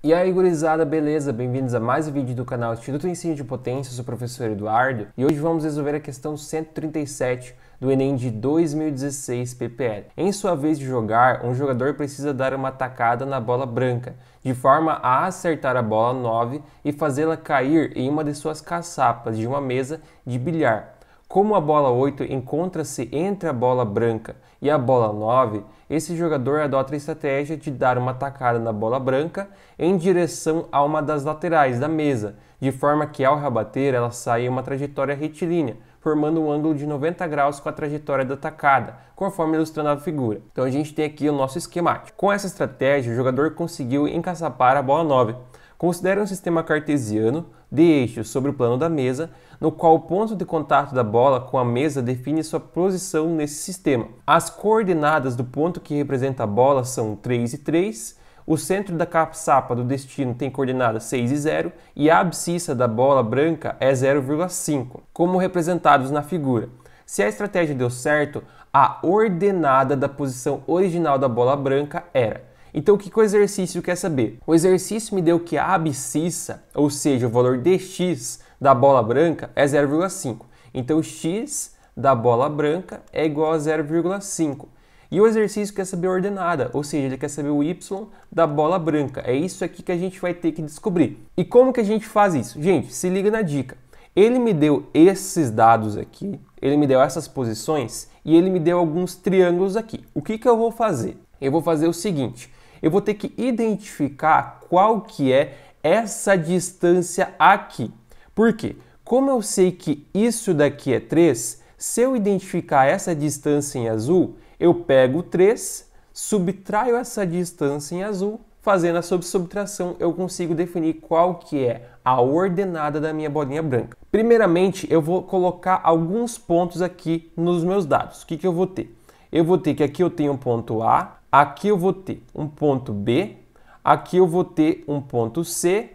E aí, gurizada, beleza? Bem-vindos a mais um vídeo do canal Instituto Ensino de Potência, sou o professor Eduardo, e hoje vamos resolver a questão 137 do Enem de 2016 PPL. Em sua vez de jogar, um jogador precisa dar uma tacada na bola branca, de forma a acertar a bola 9 e fazê-la cair em uma de suas caçapas de uma mesa de bilhar, como a bola 8 encontra-se entre a bola branca e a bola 9, esse jogador adota a estratégia de dar uma tacada na bola branca em direção a uma das laterais da mesa, de forma que ao rebater ela saia em uma trajetória retilínea, formando um ângulo de 90 graus com a trajetória da tacada, conforme ilustrando a figura. Então a gente tem aqui o nosso esquemático. Com essa estratégia, o jogador conseguiu encaçapar a bola 9 Considere um sistema cartesiano de eixos sobre o plano da mesa, no qual o ponto de contato da bola com a mesa define sua posição nesse sistema. As coordenadas do ponto que representa a bola são 3 e 3, o centro da capsapa do destino tem coordenada 6 e 0 e a abscissa da bola branca é 0,5, como representados na figura. Se a estratégia deu certo, a ordenada da posição original da bola branca era então, que, que o exercício quer saber? O exercício me deu que a abscissa, ou seja, o valor dx da bola branca, é 0,5. Então, x da bola branca é igual a 0,5. E o exercício quer saber a ordenada, ou seja, ele quer saber o y da bola branca. É isso aqui que a gente vai ter que descobrir. E como que a gente faz isso? Gente, se liga na dica. Ele me deu esses dados aqui, ele me deu essas posições e ele me deu alguns triângulos aqui. O que, que eu vou fazer? Eu vou fazer o seguinte, eu vou ter que identificar qual que é essa distância aqui. Por quê? Como eu sei que isso daqui é 3, se eu identificar essa distância em azul, eu pego 3, subtraio essa distância em azul, fazendo a subtração, eu consigo definir qual que é a ordenada da minha bolinha branca. Primeiramente, eu vou colocar alguns pontos aqui nos meus dados. O que, que eu vou ter? Eu vou ter que aqui eu tenho um ponto A, Aqui eu vou ter um ponto B, aqui eu vou ter um ponto C,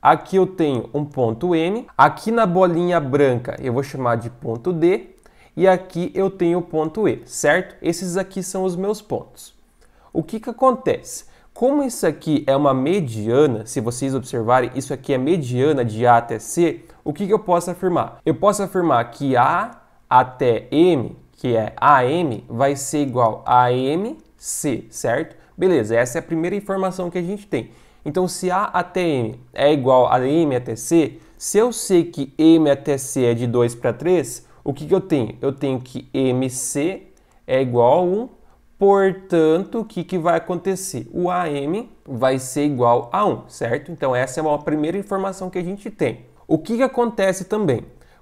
aqui eu tenho um ponto M, aqui na bolinha branca eu vou chamar de ponto D e aqui eu tenho o ponto E, certo? Esses aqui são os meus pontos. O que, que acontece? Como isso aqui é uma mediana, se vocês observarem, isso aqui é mediana de A até C, o que, que eu posso afirmar? Eu posso afirmar que A até M, que é AM, vai ser igual a M C, certo? Beleza, essa é a primeira informação que a gente tem. Então, se A até M é igual a M até C, se eu sei que M até C é de 2 para 3, o que, que eu tenho? Eu tenho que MC é igual a 1, portanto, o que, que vai acontecer? O AM vai ser igual a 1, certo? Então, essa é uma primeira informação que a gente tem. O que, que acontece também?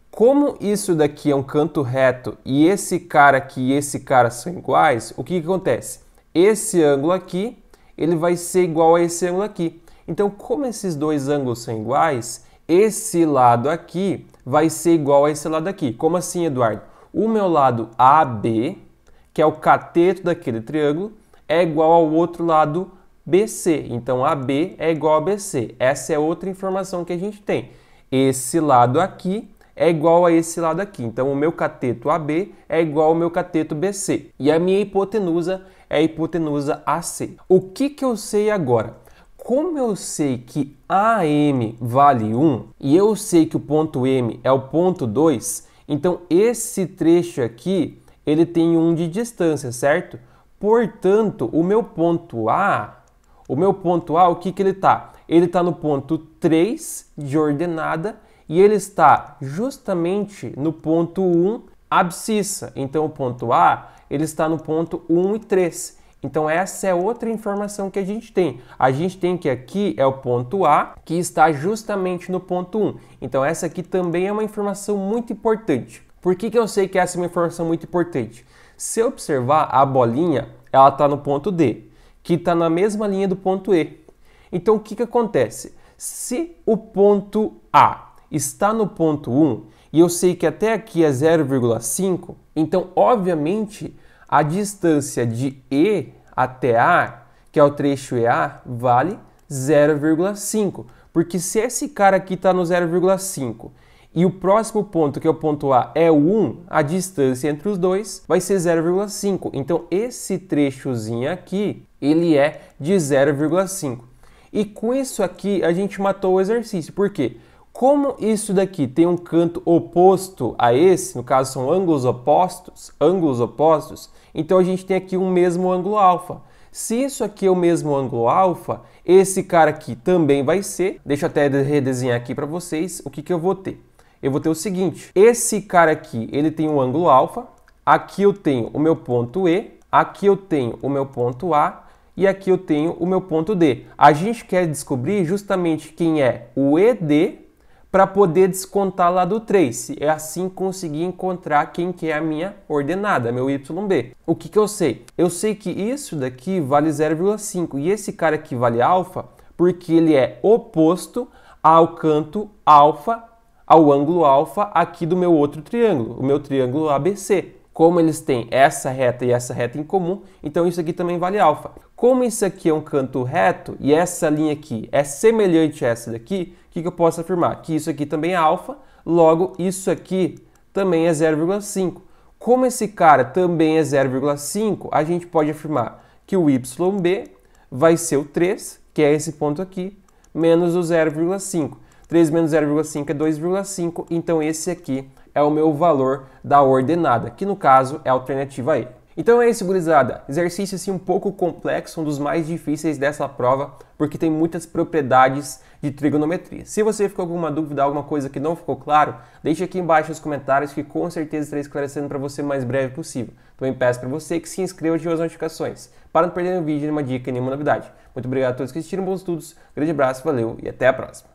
Como isso daqui é um canto reto e esse cara aqui e esse cara são iguais, o que, que acontece? esse ângulo aqui, ele vai ser igual a esse ângulo aqui. Então, como esses dois ângulos são iguais, esse lado aqui vai ser igual a esse lado aqui. Como assim, Eduardo? O meu lado AB, que é o cateto daquele triângulo, é igual ao outro lado BC. Então, AB é igual a BC. Essa é outra informação que a gente tem. Esse lado aqui é igual a esse lado aqui. Então, o meu cateto AB é igual ao meu cateto BC. E a minha hipotenusa é a hipotenusa AC. O que, que eu sei agora? Como eu sei que AM vale 1 e eu sei que o ponto M é o ponto 2, então esse trecho aqui ele tem 1 de distância, certo? Portanto, o meu ponto A, o meu ponto A, o que, que ele está? Ele está no ponto 3 de ordenada e ele está justamente no ponto 1 abscissa. Então o ponto A ele está no ponto 1 e 3. Então essa é outra informação que a gente tem. A gente tem que aqui é o ponto A, que está justamente no ponto 1. Então essa aqui também é uma informação muito importante. Por que, que eu sei que essa é uma informação muito importante? Se observar a bolinha, ela está no ponto D, que está na mesma linha do ponto E. Então o que, que acontece? Se o ponto A está no ponto 1 e eu sei que até aqui é 0,5, então obviamente a distância de E até A, que é o trecho EA, vale 0,5. Porque se esse cara aqui está no 0,5 e o próximo ponto, que é o ponto A, é o 1, a distância entre os dois vai ser 0,5. Então esse trechozinho aqui, ele é de 0,5. E com isso aqui a gente matou o exercício. Por quê? Como isso daqui tem um canto oposto a esse, no caso são ângulos opostos, ângulos opostos, então a gente tem aqui um mesmo ângulo alfa. Se isso aqui é o mesmo ângulo alfa, esse cara aqui também vai ser. Deixa eu até redesenhar aqui para vocês o que, que eu vou ter. Eu vou ter o seguinte, esse cara aqui ele tem um ângulo alfa, aqui eu tenho o meu ponto E, aqui eu tenho o meu ponto A, e aqui eu tenho o meu ponto D. A gente quer descobrir justamente quem é o ED para poder descontar lá do trace. É assim conseguir encontrar quem que é a minha ordenada, meu YB. O que, que eu sei? Eu sei que isso daqui vale 0,5 e esse cara aqui vale alfa porque ele é oposto ao canto alfa, ao ângulo alfa aqui do meu outro triângulo, o meu triângulo ABC. Como eles têm essa reta e essa reta em comum, então isso aqui também vale alfa. Como isso aqui é um canto reto e essa linha aqui é semelhante a essa daqui, o que, que eu posso afirmar? Que isso aqui também é alfa, logo isso aqui também é 0,5. Como esse cara também é 0,5, a gente pode afirmar que o YB vai ser o 3, que é esse ponto aqui, menos o 0,5. 3 menos 0,5 é 2,5, então esse aqui é o meu valor da ordenada, que no caso é a alternativa E. Então é isso, gurizada. Exercício assim um pouco complexo, um dos mais difíceis dessa prova, porque tem muitas propriedades de trigonometria. Se você ficou com alguma dúvida, alguma coisa que não ficou claro, deixe aqui embaixo nos comentários que com certeza estarei esclarecendo para você o mais breve possível. Também peço para você que se inscreva e ative as notificações, para não perder nenhum vídeo, nenhuma dica, nenhuma novidade. Muito obrigado a todos que assistiram, bons estudos, grande abraço, valeu e até a próxima.